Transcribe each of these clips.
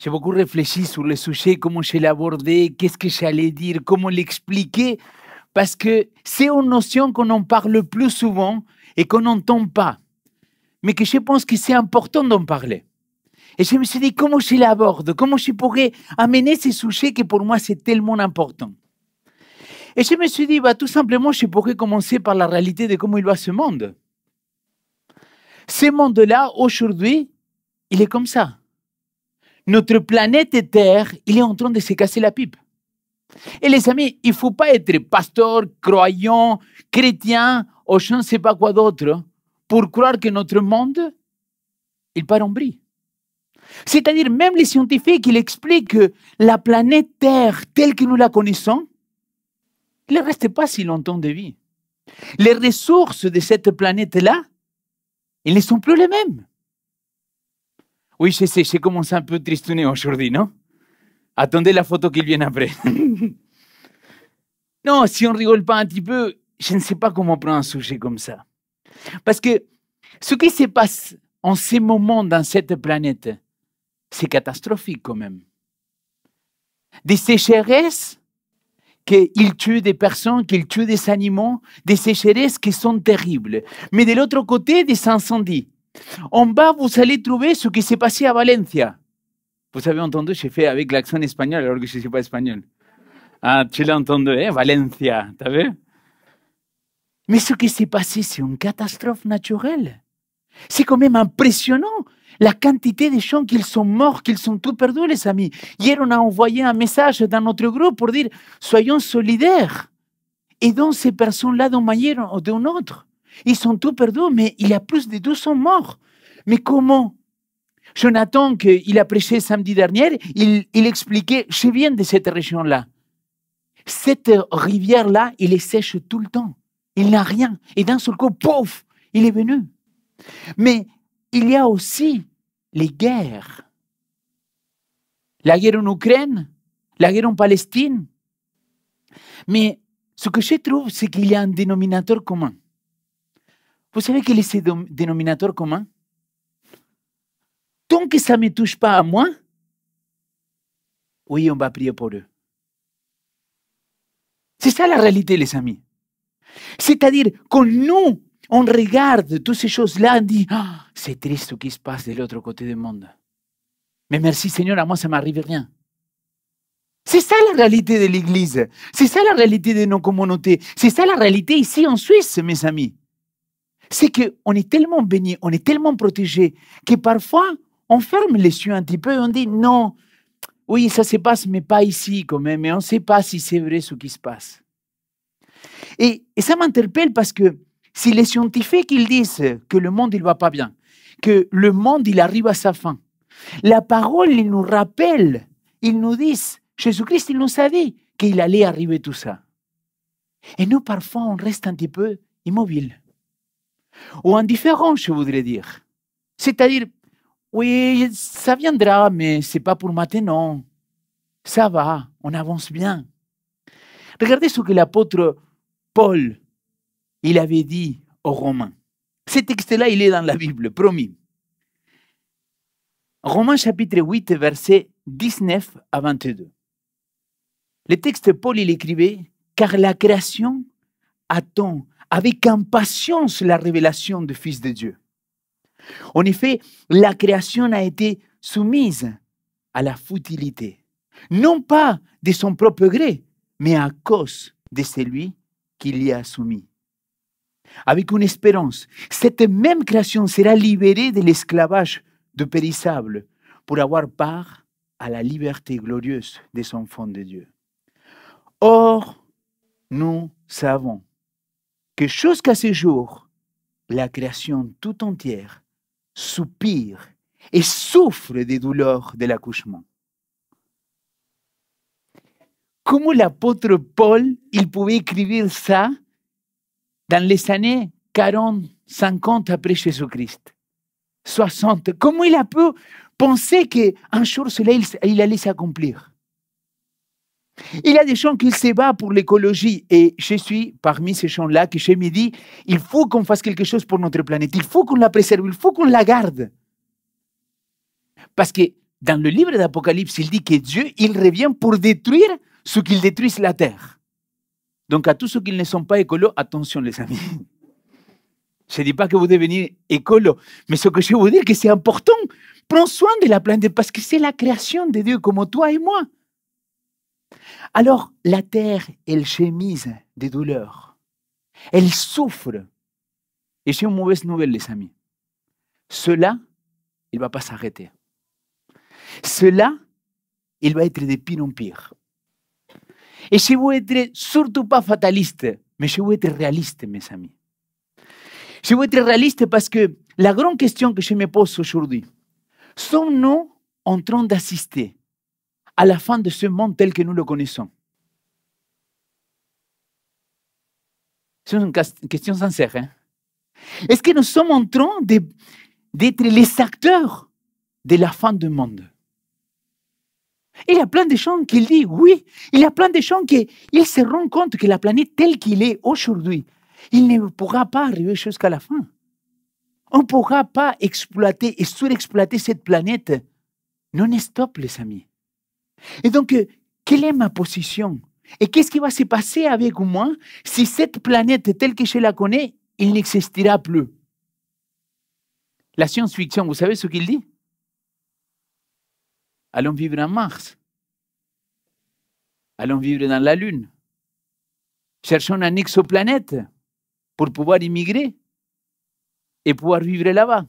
J'ai beaucoup réfléchi sur le sujet, comment je l'abordais, qu'est-ce que j'allais dire, comment l'expliquer, parce que c'est une notion qu'on en parle plus souvent et qu'on n'entend pas, mais que je pense que c'est important d'en parler. Et je me suis dit, comment je l'aborde, comment je pourrais amener ce sujet qui pour moi c'est tellement important. Et je me suis dit, bah, tout simplement, je pourrais commencer par la réalité de comment il va ce monde. Ce monde-là, aujourd'hui, il est comme ça notre planète Terre, il est en train de se casser la pipe. Et les amis, il ne faut pas être pasteur, croyant, chrétien ou je ne sais pas quoi d'autre pour croire que notre monde, il part en bris. C'est-à-dire, même les scientifiques, ils expliquent que la planète Terre, telle que nous la connaissons, ne reste pas si longtemps de vie. Les ressources de cette planète-là, elles ne sont plus les mêmes. Oui, je sais, j'ai commencé un peu tristouné aujourd'hui, non Attendez la photo qu'il vient après. non, si on rigole pas un petit peu, je ne sais pas comment prendre un sujet comme ça. Parce que ce qui se passe en ces moments dans cette planète, c'est catastrophique quand même. Des sécheresses qu'ils tuent des personnes, qu'ils tuent des animaux, des sécheresses qui sont terribles. Mais de l'autre côté, des incendies. On va vous allez trouver ce qui s'est passé à Valencia. Vous avez entendu, j'ai fait avec l'accent espagnol alors que je ne suis pas espagnol. Ah, tu l'as entendu, Valencia, t'as vu Mais ce qui s'est passé, c'est une catastrophe naturelle. C'est quand même impressionnant la quantité de gens qui sont morts, qui sont tout perdus, les amis. Hier, on a envoyé un message dans notre groupe pour dire soyons solidaires. Aidons ces personnes-là d'une manière ou d'une autre. Ils sont tous perdus, mais il y a plus de 200 morts. Mais comment Jonathan, qu'il a prêché samedi dernier, il, expliquait, je viens de cette région-là. Cette rivière-là, il est sèche tout le temps. Il n'a rien. Et d'un seul coup, pauvre, il est venu. Mais il y a aussi les guerres. La guerre en Ukraine, la guerre en Palestine. Mais ce que je trouve, c'est qu'il y a un dénominateur commun. Vous savez quel est ce dénominateur commun Tant que ça ne me touche pas à moi, oui, on va prier pour eux. C'est ça la réalité, les amis. C'est-à-dire, que nous, on regarde toutes ces choses-là, on dit, ah, c'est triste ce qui se passe de l'autre côté du monde. Mais merci Seigneur, à moi, ça ne m'arrive rien. C'est ça la réalité de l'Église. C'est ça la réalité de nos communautés. C'est ça la réalité ici en Suisse, mes amis c'est qu'on est tellement béni, on est tellement protégé, que parfois, on ferme les yeux un petit peu et on dit non, oui, ça se passe, mais pas ici quand même, et on ne sait pas si c'est vrai ce qui se passe. Et, ça m'interpelle parce que si les scientifiques ils disent que le monde il va pas bien, que le monde il arrive à sa fin, la parole il nous rappelle, ils nous disent, Jésus-Christ il nous a dit qu'il allait arriver tout ça. Et nous parfois on reste un petit peu immobile ou indifférent, je voudrais dire. C'est-à-dire, oui, ça viendra, mais c'est pas pour maintenant. Ça va, on avance bien. Regardez ce que l'apôtre Paul, il avait dit aux Romains. Ce texte-là, il est dans la Bible, promis. Romains chapitre 8, versets 19 à 22. Le texte Paul, il écrivait, car la création attend avec impatience la révélation du Fils de Dieu. En effet, la création a été soumise à la futilité, non pas de son propre gré, mais à cause de celui qui l'y a soumis. Avec une espérance, cette même création sera libérée de l'esclavage de périssable pour avoir part à la liberté glorieuse des enfants de Dieu. Or, nous savons que jusqu'à ce jour, la création tout entière soupire et souffre des douleurs de l'accouchement. Comment l'apôtre Paul, il pouvait écrire ça dans les années 40, 50 après Jésus-Christ 60. Comment il a pu penser qu'un jour cela, il allait s'accomplir il y a des gens qui se battent pour l'écologie et je suis parmi ces gens-là qui je me dis, il faut qu'on fasse quelque chose pour notre planète, il faut qu'on la préserve, il faut qu'on la garde. Parce que dans le livre d'Apocalypse, il dit que Dieu, il revient pour détruire ce qu'il détruisent la terre. Donc à tous ceux qui ne sont pas écolos, attention les amis. Je ne dis pas que vous devenez écolo, mais ce que je veux dire, c'est que c'est important. Prends soin de la planète parce que c'est la création de Dieu comme toi et moi. Alors la terre, elle chemise des douleurs. Elle souffre. Et c'est une mauvaise nouvelle, les amis. Cela, il ne va pas s'arrêter. Cela, il va être de pire en pire. Et je veux être surtout pas fataliste, mais je veux être réaliste, mes amis. Je veux être réaliste parce que la grande question que je me pose aujourd'hui, sommes-nous en train d'assister à la fin de ce monde tel que nous le connaissons C'est une question sincère. Hein. Est-ce que nous sommes en train d'être les acteurs de la fin du monde Il y a plein de gens qui disent oui. Il y a plein de gens qui ils se rendent compte que la planète telle qu'elle est aujourd'hui, il ne pourra pas arriver jusqu'à la fin. On ne pourra pas exploiter et surexploiter cette planète non-stop, les amis. Et donc, euh, quelle est ma position Et qu'est-ce qui va se passer avec moi si cette planète telle que je la connais, il n'existera plus La science-fiction, vous savez ce qu'il dit Allons vivre en Mars. Allons vivre dans la Lune. Cherchons un exoplanète pour pouvoir immigrer et pouvoir vivre là-bas.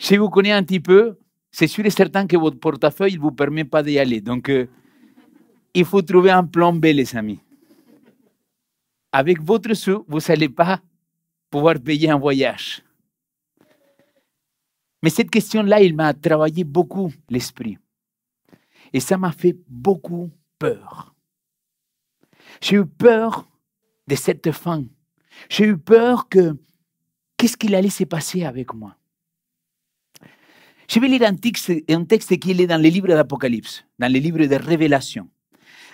Si vous connaissez un petit peu, c'est sûr et certain que votre portefeuille ne vous permet pas d'y aller. Donc, euh, il faut trouver un plan B, les amis. Avec votre sou, vous n'allez pas pouvoir payer un voyage. Mais cette question-là, il m'a travaillé beaucoup l'esprit. Et ça m'a fait beaucoup peur. J'ai eu peur de cette fin. J'ai eu peur que qu'est-ce qu'il allait se passer avec moi je vais lire un texte, qui est dans le livre d'Apocalypse, dans le livre de Révélation.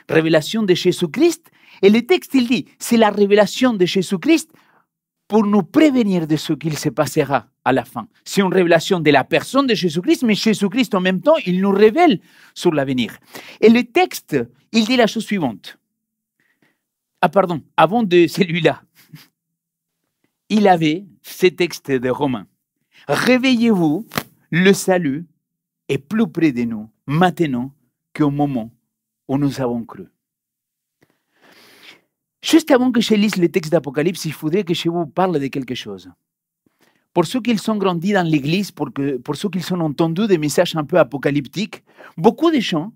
Révélation de Jésus-Christ. Et le texte, il dit, c'est la révélation de Jésus-Christ pour nous prévenir de ce qu'il se passera à la fin. C'est une révélation de la personne de Jésus-Christ, mais Jésus-Christ en même temps, il nous révèle sur l'avenir. Et le texte, il dit la chose suivante. Ah pardon, avant de celui-là, il avait ce texte de Romains. Réveillez-vous le salut est plus près de nous maintenant qu'au moment où nous avons cru. Juste avant que je lise le texte d'Apocalypse, il faudrait que je vous parle de quelque chose. Pour ceux qui sont grandis dans l'Église, pour, ceux qui ont entendu des messages un peu apocalyptiques, beaucoup de gens,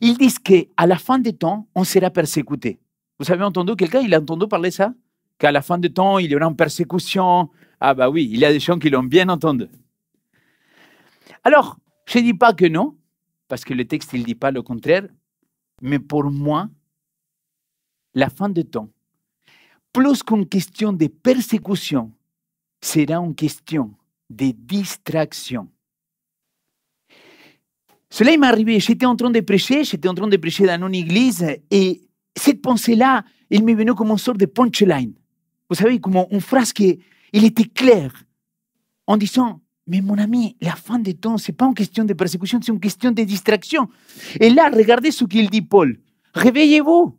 ils disent qu'à la fin des temps, on sera persécuté. Vous avez entendu quelqu'un, il a entendu parler ça Qu'à la fin des temps, il y aura une persécution. Ah bah oui, il y a des gens qui l'ont bien entendu. Alors, je ne dis pas que non, parce que le texte ne dit pas le contraire, mais pour moi, la fin de temps, plus qu'une question de persécution, sera une question de distraction. Cela m'est arrivé, j'étais en train de prêcher, j'étais en train de prêcher dans une église, et cette pensée-là, il m'est venu comme une sorte de punchline. Vous savez, comme une phrase qui était claire, en disant, mais mon ami, la fin des temps, ce n'est pas une question de persécution, c'est une question de distraction. Et là, regardez ce qu'il dit Paul. Réveillez-vous.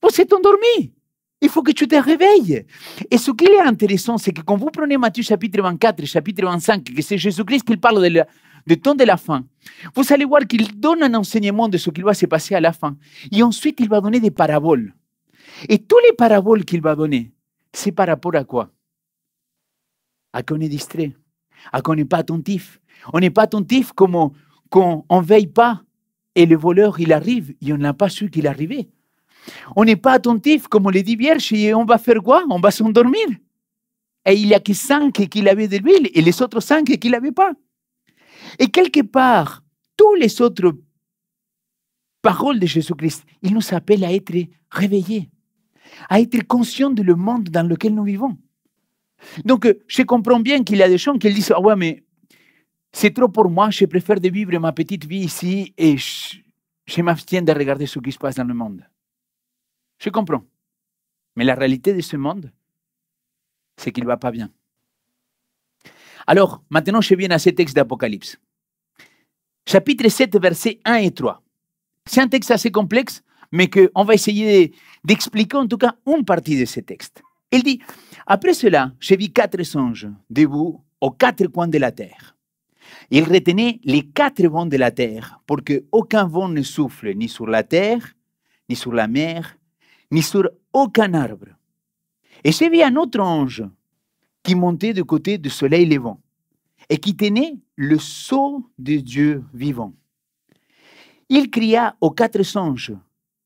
Vous êtes endormi. Il faut que tu te réveilles. Et ce qui est intéressant, c'est que quand vous prenez Matthieu chapitre 24 et chapitre 25, que c'est Jésus-Christ qui parle de la, du temps de la fin, vous allez voir qu'il donne un enseignement de ce qui va se passer à la fin. Et ensuite, il va donner des paraboles. Et toutes les paraboles qu'il va donner, c'est par rapport à quoi À qu'on est distrait à ah, qu'on n'est pas attentif. On n'est pas attentif comme on, qu'on ne veille pas et le voleur, il arrive et on n'a pas su qu'il arrivait. On n'est pas attentif, comme on le dit vierge, et on va faire quoi On va s'endormir. Et il n'y a que cinq qu'il avait de l'huile et les autres cinq qu'il n'avait pas. Et quelque part, tous les autres paroles de Jésus-Christ, il nous appelle à être réveillés, à être conscients le monde dans lequel nous vivons. Donc, euh, je comprends bien qu'il y a des gens qui disent Ah ouais, mais c'est trop pour moi, je préfère vivre ma petite vie ici et je, m'abstiens de regarder ce qui se passe dans le monde. Je comprends. Mais la réalité de ce monde, c'est qu'il ne va pas bien. Alors, maintenant, je viens à ce texte d'Apocalypse. Chapitre 7, versets 1 et 3. C'est un texte assez complexe, mais qu'on va essayer d'expliquer en tout cas une partie de ce texte. Il dit, après cela, j'ai vu quatre anges debout aux quatre coins de la terre. Ils retenaient les quatre vents de la terre pour que aucun vent ne souffle ni sur la terre, ni sur la mer, ni sur aucun arbre. Et j'ai vu un autre ange qui montait de côté du soleil levant et qui tenait le sceau de Dieu vivant. Il cria aux quatre anges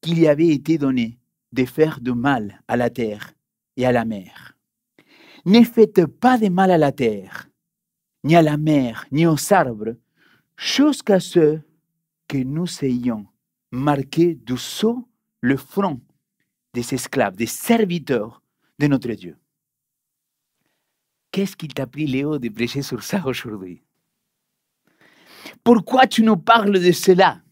qu'il y avait été donné de faire du mal à la terre et à la mer. Ne faites pas de mal à la terre, ni à la mer, ni aux arbres, jusqu'à ce que nous ayons marqué du sceau le front des esclaves, des serviteurs de notre Dieu. Qu'est-ce qu'il t'a pris, Léo, de prêcher sur ça aujourd'hui Pourquoi tu nous parles de cela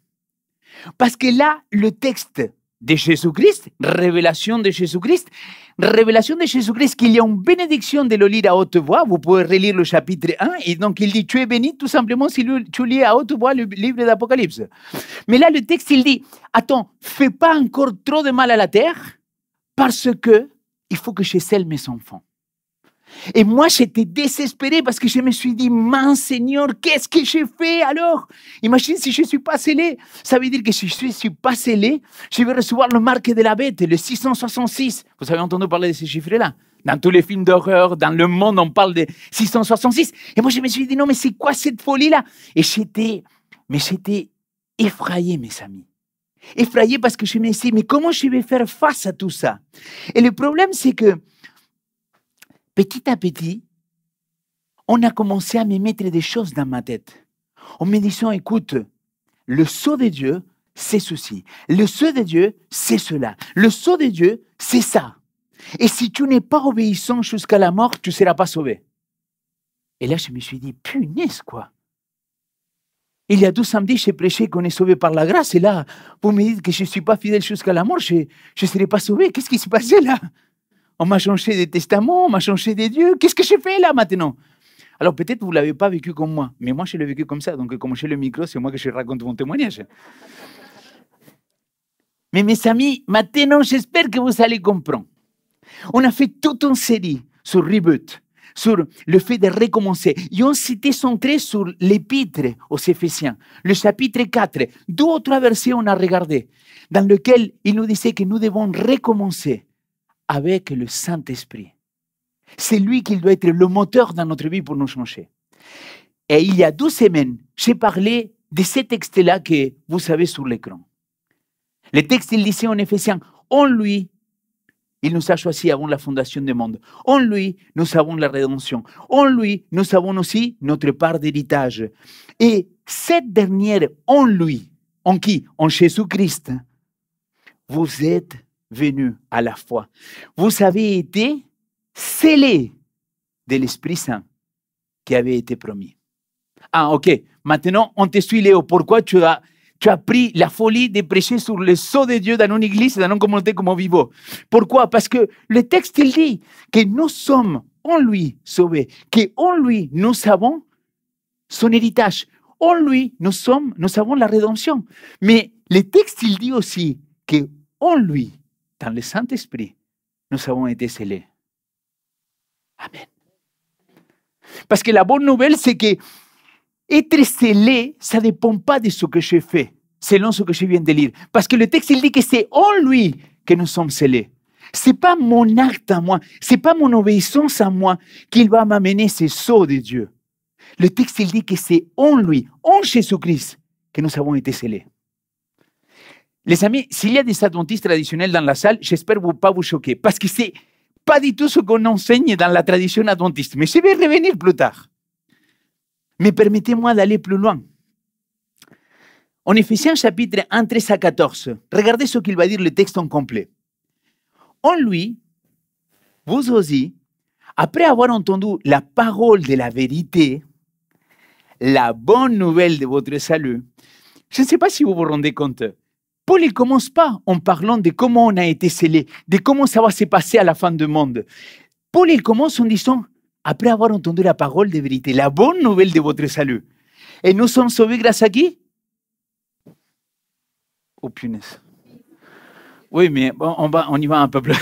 Parce que là, le texte de Jésus-Christ, révélation de Jésus-Christ, révélation de Jésus-Christ qu'il y a une bénédiction de le lire à haute voix. Vous pouvez relire le chapitre 1 et donc il dit, tu es béni tout simplement si tu lis à haute voix le livre d'Apocalypse. Mais là, le texte, il dit, attends, fais pas encore trop de mal à la terre parce que il faut que je scelle mes enfants. Et moi, j'étais désespéré parce que je me suis dit, mince Seigneur, qu'est-ce que j'ai fait alors Imagine si je ne suis pas scellé. Ça veut dire que si je ne suis pas scellé, je vais recevoir le marque de la bête, le 666. Vous avez entendu parler de ces chiffres-là dans tous les films d'horreur, dans le monde, on parle de 666. Et moi, je me suis dit, non, mais c'est quoi cette folie-là Et j'étais, mais j'étais effrayé, mes amis effrayé parce que je me suis dit, mais comment je vais faire face à tout ça Et le problème, c'est que petit à petit, on a commencé à me mettre des choses dans ma tête. En me disant, écoute, le sceau de Dieu, c'est ceci. Le sceau de Dieu, c'est cela. Le sceau de Dieu, c'est ça. Et si tu n'es pas obéissant jusqu'à la mort, tu ne seras pas sauvé. Et là, je me suis dit, punaise, quoi. Il y a deux samedis, j'ai prêché qu'on est sauvé par la grâce. Et là, vous me dites que je ne suis pas fidèle jusqu'à la mort, je ne serai pas sauvé. Qu'est-ce qui se passait là on m'a changé des testaments, on m'a changé des dieux. Qu'est-ce que j'ai fait là maintenant Alors peut-être vous ne l'avez pas vécu comme moi, mais moi je l'ai vécu comme ça. Donc comme j'ai le micro, c'est moi que je raconte mon témoignage. mais mes amis, maintenant j'espère que vous allez comprendre. On a fait toute une série sur Reboot, sur le fait de recommencer. Et on son centré sur l'épître aux Éphésiens, le chapitre 4, deux ou versets on a regardé, dans lequel il nous disait que nous devons recommencer avec le Saint-Esprit. C'est lui qui doit être le moteur dans notre vie pour nous changer. Et il y a deux semaines, j'ai parlé de ces textes là que vous avez sur l'écran. les textes il disait en Éphésiens, en lui, il nous a choisis avant la fondation du monde. En lui, nous avons la rédemption. En lui, nous avons aussi notre part d'héritage. Et cette dernière, en lui, en qui En Jésus-Christ. Vous êtes venu à la foi. Vous avez été scellé de l'Esprit Saint qui avait été promis. Ah, ok. Maintenant, on te suit, Léo. Pourquoi tu as, tu as pris la folie de prêcher sur le sceau de Dieu dans une église, dans une communauté comme Vivo Pourquoi Parce que le texte, il dit que nous sommes en lui sauvés, que en lui, nous avons son héritage. En lui, nous, sommes, nous avons la rédemption. Mais le texte, il dit aussi que en lui, dans le Saint-Esprit, nous avons été scellés. Amen. Parce que la bonne nouvelle, c'est que être scellé, ça ne dépend pas de ce que je fais, selon ce que je viens de lire. Parce que le texte, il dit que c'est en lui que nous sommes scellés. C'est pas mon acte à moi, c'est pas mon obéissance à moi qui va m'amener ces sceau de Dieu. Le texte, il dit que c'est en lui, en Jésus-Christ, que nous avons été scellés. Les amis, s'il y a des adventistes traditionnels dans la salle, j'espère vous pas vous choquer, parce que c'est pas du tout ce qu'on enseigne dans la tradition adventiste. Mais je vais revenir plus tard. Mais permettez-moi d'aller plus loin. En un chapitre 1, 13 à 14, regardez ce qu'il va dire le texte en complet. En lui, vous aussi, après avoir entendu la parole de la vérité, la bonne nouvelle de votre salut, je ne sais pas si vous vous rendez compte, Paul ne commence pas en parlant de comment on a été scellé, de comment ça va se passer à la fin du monde. Paul il commence en disant, après avoir entendu la parole de vérité, la bonne nouvelle de votre salut. Et nous sommes sauvés grâce à qui Oh punaise. Oui, mais on, va, on y va un peu plus.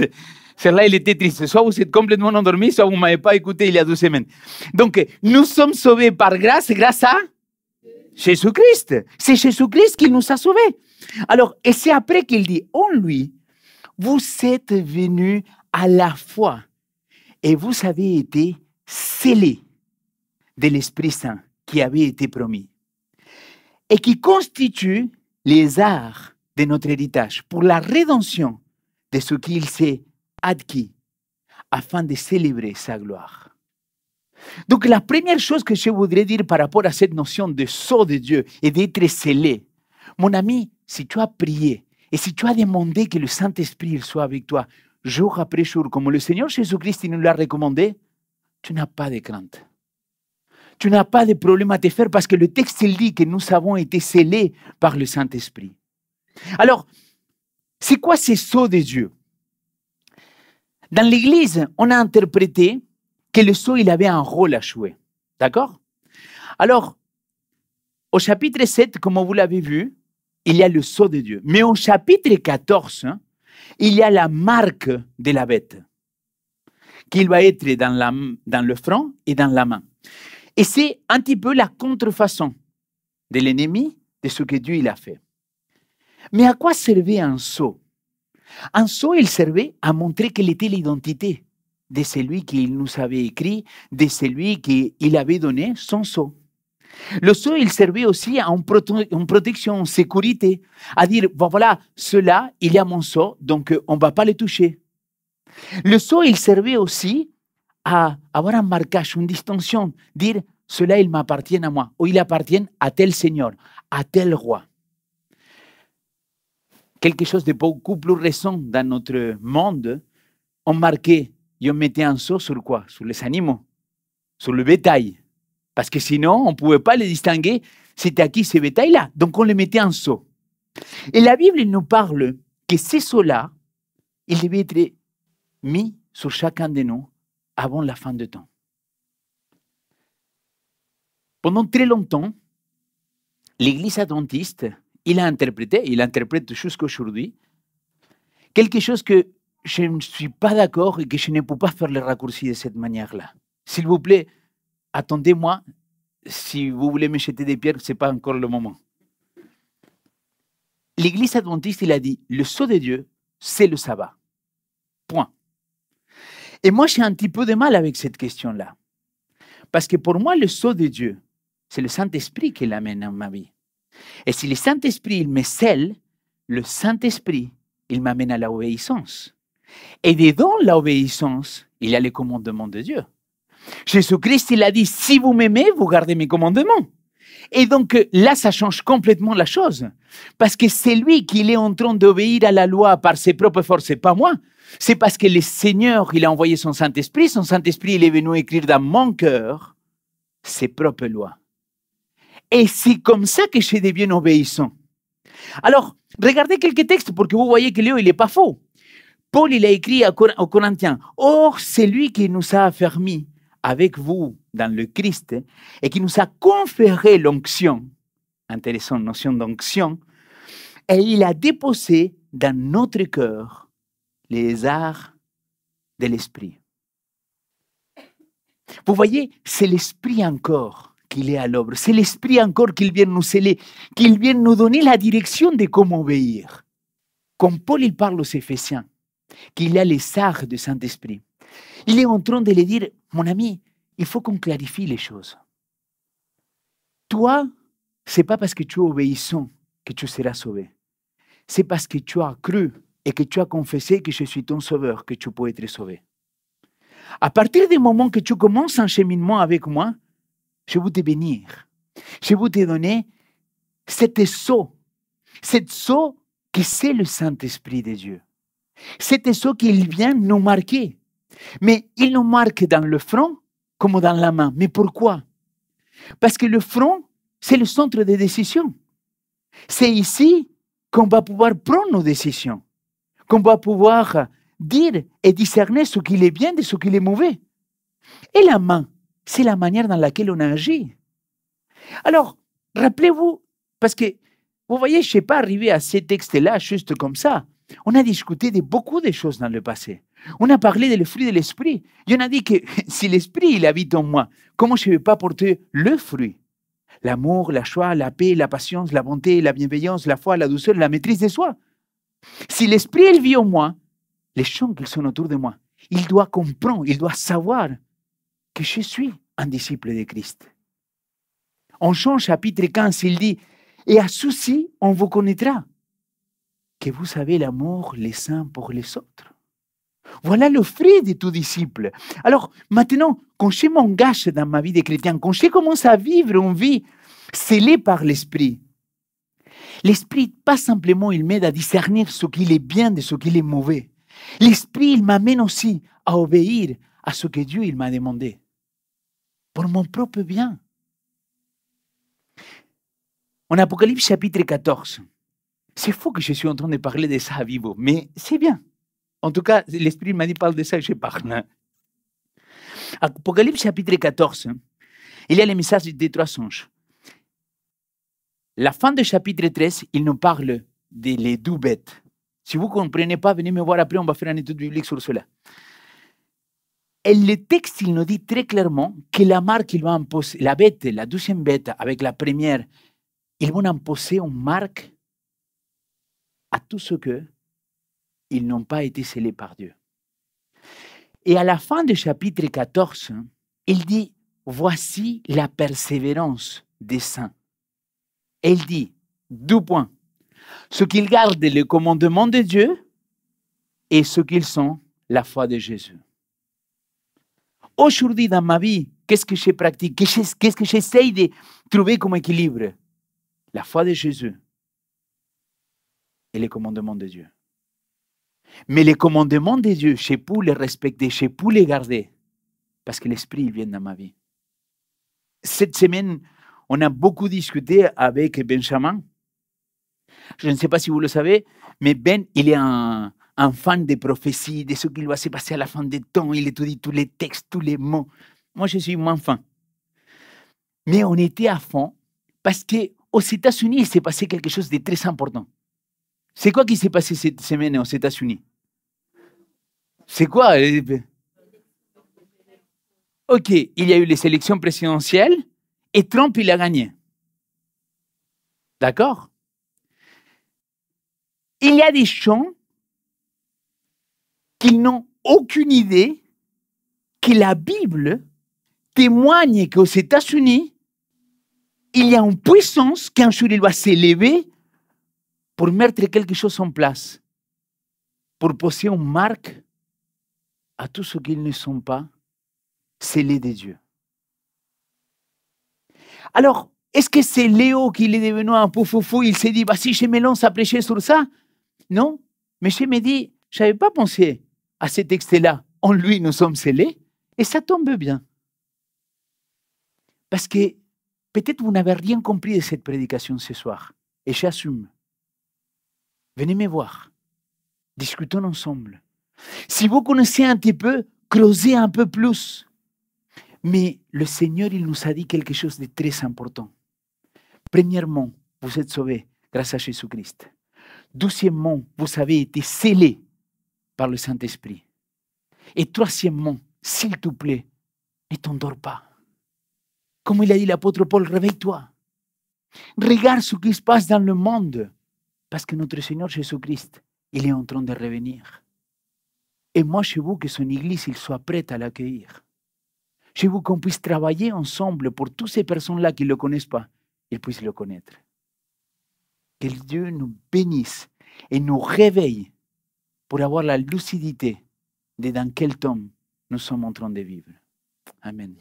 Celle-là, il était triste. Soit vous êtes complètement endormi, soit vous ne m'avez pas écouté il y a deux semaines. Donc, nous sommes sauvés par grâce, grâce à Jésus-Christ. C'est Jésus-Christ qui nous a sauvés. Alors, et c'est après qu'il dit, en lui, vous êtes venus à la foi et vous avez été scellés de l'Esprit Saint qui avait été promis et qui constitue les arts de notre héritage pour la rédemption de ce qu'il s'est acquis afin de célébrer sa gloire. Donc la première chose que je voudrais dire par rapport à cette notion de sceau de Dieu et d'être scellé, mon ami, si tu as prié et si tu as demandé que le Saint-Esprit soit avec toi jour après jour, comme le Seigneur Jésus-Christ nous l'a recommandé, tu n'as pas de crainte. Tu n'as pas de problème à te faire parce que le texte dit que nous avons été scellés par le Saint-Esprit. Alors, c'est quoi ces sceaux de Dieu Dans l'Église, on a interprété que le saut il avait un rôle à jouer. D'accord Alors, au chapitre 7, comme vous l'avez vu, il y a le sceau de Dieu. Mais au chapitre 14, hein, il y a la marque de la bête, qu'il va être dans, le front et dans la main. Et c'est un petit peu la contrefaçon de l'ennemi de ce que Dieu il a fait. Mais à quoi servait un sceau Un sceau, il servait à montrer quelle était l'identité de celui qu'il nous avait écrit, de celui qu'il avait donné son sceau. Le sceau, il servait aussi à une, protection, une sécurité, à dire, voilà, cela, il y a mon sceau, donc euh, on ne va pas le toucher. Le sceau, il servait aussi à avoir un marquage, une distinction, dire, cela, il m'appartient à moi, ou il appartient à tel seigneur, à tel roi. Quelque chose de beaucoup plus récent dans notre monde, on marquait, on mettait un sceau sur quoi Sur les animaux, sur le bétail parce que sinon, on ne pouvait pas les distinguer. C'était à qui ces bétails-là Donc on les mettait en seau. Et la Bible nous parle que ces seaux-là, ils devaient être mis sur chacun de nous avant la fin de temps. Pendant très longtemps, l'Église adventiste, il a interprété, il interprète aujourd'hui, quelque chose que je ne suis pas d'accord et que je ne peux pas faire le raccourci de cette manière-là. S'il vous plaît, attendez-moi, si vous voulez me jeter des pierres, ce n'est pas encore le moment. L'Église adventiste, il a dit, le sceau de Dieu, c'est le sabbat. Point. Et moi, j'ai un petit peu de mal avec cette question-là. Parce que pour moi, le sceau de Dieu, c'est le Saint-Esprit qui l'amène à ma vie. Et si le Saint-Esprit, il me scelle, le Saint-Esprit, il m'amène à l'obéissance. Et dedans l'obéissance, il y a les commandements de Dieu. Jésus-Christ, il a dit, si vous m'aimez, vous gardez mes commandements. Et donc là, ça change complètement la chose. Parce que c'est lui qui est en train d'obéir à la loi par ses propres forces, et pas moi. C'est parce que le Seigneur, il a envoyé son Saint-Esprit. Son Saint-Esprit, il est venu écrire dans mon cœur ses propres lois. Et c'est comme ça que je deviens obéissant. Alors, regardez quelques textes parce que vous voyez que Léo, il n'est pas faux. Paul, il a écrit aux Corinthiens, Or, c'est lui qui nous a affermis avec vous dans le Christ hein, et qui nous a conféré l'onction, intéressante notion d'onction, et il a déposé dans notre cœur les arts de l'esprit. Vous voyez, c'est l'esprit encore qu'il est à l'œuvre, c'est l'esprit encore qu'il vient nous sceller, qu'il vient nous donner la direction de comment obéir. Comme Paul il parle aux Éphésiens, qu'il a les arts du Saint-Esprit. Il est en train de lui dire, mon ami, il faut qu'on clarifie les choses. Toi, c'est pas parce que tu es obéissant que tu seras sauvé. C'est parce que tu as cru et que tu as confessé que je suis ton sauveur que tu peux être sauvé. À partir du moment que tu commences un cheminement avec moi, je veux te bénir. Je vous te donner cette eau, cette eau que c'est le Saint-Esprit de Dieu. Cette eau qu'il vient nous marquer. Mais il nous marque dans le front comme dans la main. Mais pourquoi Parce que le front, c'est le centre des décisions. C'est ici qu'on va pouvoir prendre nos décisions, qu'on va pouvoir dire et discerner ce qui est bien de ce qui est mauvais. Et la main, c'est la manière dans laquelle on agit. Alors, rappelez-vous, parce que vous voyez, je ne suis pas arrivé à ces textes-là juste comme ça. On a discuté de beaucoup de choses dans le passé. On a parlé des fruits de l'esprit. Et on a dit que si l'esprit il habite en moi, comment je ne vais pas porter le fruit L'amour, la joie, la paix, la patience, la bonté, la bienveillance, la foi, la douceur, la maîtrise de soi. Si l'esprit il vit en moi, les gens qui sont autour de moi, il doit comprendre, il doit savoir que je suis un disciple de Christ. En Jean chapitre 15, il dit Et à ceci, on vous connaîtra, que vous avez l'amour les uns pour les autres. Voilà le fruit de tout disciple. Alors maintenant, quand je m'engage dans ma vie de chrétien, quand je commence à vivre une vie scellée par l'Esprit, l'Esprit, pas simplement, il m'aide à discerner ce qu'il est bien de ce qu'il est mauvais. L'Esprit, il m'amène aussi à obéir à ce que Dieu il m'a demandé, pour mon propre bien. En Apocalypse chapitre 14, c'est faux que je suis en train de parler de ça à vivo, mais c'est bien. En tout cas, l'Esprit m'a dit parle de ça, je parle. Hein. Apocalypse chapitre 14, il y a le message des trois songes. La fin du chapitre 13, il nous parle des de deux bêtes. Si vous ne comprenez pas, venez me voir après, on va faire une étude biblique sur cela. Et le texte, il nous dit très clairement que la marque qu'il va imposer, la bête, la deuxième bête avec la première, ils vont imposer une marque à tout ce que ils n'ont pas été scellés par Dieu. Et à la fin du chapitre 14, il dit, voici la persévérance des saints. Elle dit, deux points, ce qu'ils gardent les commandements de Dieu et ce qu'ils sont la foi de Jésus. Aujourd'hui, dans ma vie, qu'est-ce que je pratique Qu'est-ce que j'essaye de trouver comme équilibre La foi de Jésus et les commandements de Dieu. Mais les commandements de Dieu, je peux les respecter, je peux les garder, parce que l'Esprit vient dans ma vie. Cette semaine, on a beaucoup discuté avec Benjamin. Je ne sais pas si vous le savez, mais Ben, il est un, fan des prophéties, de ce qui va se passer à la fin des temps. Il étudie tous les textes, tous les mots. Moi, je suis moins fan. Mais on était à fond parce que aux États-Unis, il s'est passé quelque chose de très important. C'est quoi qui s'est passé cette semaine aux États-Unis C'est quoi euh, Ok, il y a eu les élections présidentielles et Trump, il a gagné. D'accord Il y a des gens qui n'ont aucune idée que la Bible témoigne qu'aux États-Unis, il y a une puissance qu'un jour il va s'élever pour-mettre quelque chose en place, pour poser une marque à tous ceux qui ne sont pas scellés des dieux. Alors, est-ce que c'est Léo qui est devenu un poufoufou Il s'est dit, bah, si je me lance à prêcher sur ça, non. Mais je me dis, je n'avais pas pensé à ce texte-là. En lui, nous sommes scellés. Et ça tombe bien. Parce que peut-être vous n'avez rien compris de cette prédication ce soir. Et j'assume. Venez me voir. Discutons ensemble. Si vous connaissez un petit peu, creusez un peu plus. Mais le Seigneur, il nous a dit quelque chose de très important. Premièrement, vous êtes sauvés grâce à Jésus-Christ. Deuxièmement, vous avez été scellés par le Saint-Esprit. Et troisièmement, s'il te plaît, ne t'endors pas. Comme il a dit l'apôtre Paul, réveille-toi. Regarde ce qui se passe dans le monde. Parce que notre Seigneur Jésus-Christ, il est en train de revenir. Et moi, je veux que son Église il soit prête à l'accueillir. Je veux qu'on puisse travailler ensemble pour toutes ces personnes-là qui ne le connaissent pas, ils puissent le connaître. Que Dieu nous bénisse et nous réveille pour avoir la lucidité de dans quel temps nous sommes en train de vivre. Amen.